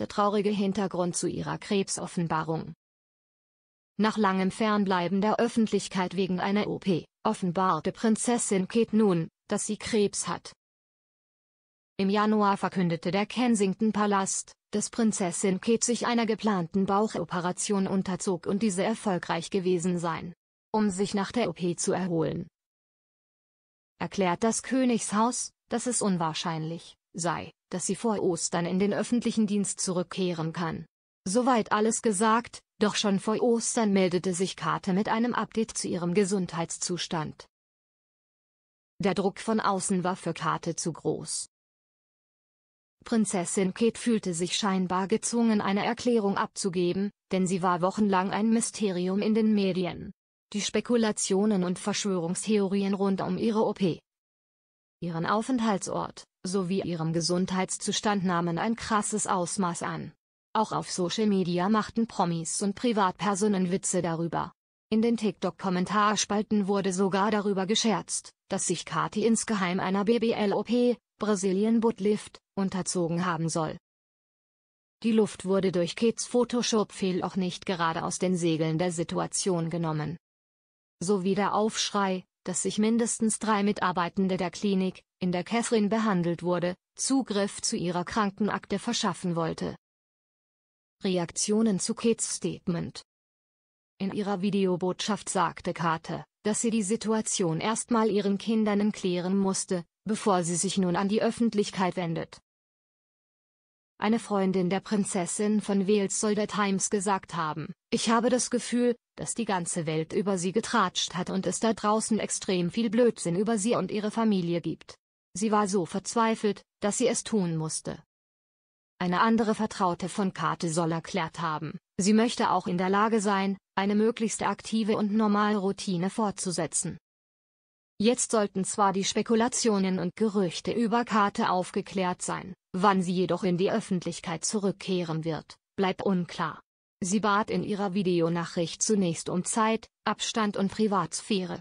der traurige Hintergrund zu ihrer Krebsoffenbarung. Nach langem Fernbleiben der Öffentlichkeit wegen einer OP, offenbarte Prinzessin Kate nun, dass sie Krebs hat. Im Januar verkündete der Kensington Palast, dass Prinzessin Kate sich einer geplanten Bauchoperation unterzog und diese erfolgreich gewesen sein. Um sich nach der OP zu erholen, erklärt das Königshaus, dass es unwahrscheinlich sei, dass sie vor Ostern in den öffentlichen Dienst zurückkehren kann. Soweit alles gesagt, doch schon vor Ostern meldete sich Kate mit einem Update zu ihrem Gesundheitszustand. Der Druck von außen war für Kate zu groß. Prinzessin Kate fühlte sich scheinbar gezwungen, eine Erklärung abzugeben, denn sie war wochenlang ein Mysterium in den Medien. Die Spekulationen und Verschwörungstheorien rund um ihre OP, Ihren Aufenthaltsort, sowie ihrem Gesundheitszustand nahmen ein krasses Ausmaß an. Auch auf Social Media machten Promis und Privatpersonen Witze darüber. In den TikTok-Kommentarspalten wurde sogar darüber gescherzt, dass sich Kati insgeheim einer BBL-OP, Brasilien Butt unterzogen haben soll. Die Luft wurde durch Kids Photoshop-Fehl auch nicht gerade aus den Segeln der Situation genommen. So wie der Aufschrei, dass sich mindestens drei Mitarbeitende der Klinik, in der Catherine behandelt wurde, Zugriff zu ihrer Krankenakte verschaffen wollte. Reaktionen zu Kates Statement In ihrer Videobotschaft sagte Kate, dass sie die Situation erstmal ihren Kindern klären musste, bevor sie sich nun an die Öffentlichkeit wendet eine Freundin der Prinzessin von Wales soll der Times gesagt haben, ich habe das Gefühl, dass die ganze Welt über sie getratscht hat und es da draußen extrem viel Blödsinn über sie und ihre Familie gibt. Sie war so verzweifelt, dass sie es tun musste. Eine andere Vertraute von Kate soll erklärt haben, sie möchte auch in der Lage sein, eine möglichst aktive und normale Routine fortzusetzen. Jetzt sollten zwar die Spekulationen und Gerüchte über Kate aufgeklärt sein, Wann sie jedoch in die Öffentlichkeit zurückkehren wird, bleibt unklar. Sie bat in ihrer Videonachricht zunächst um Zeit, Abstand und Privatsphäre.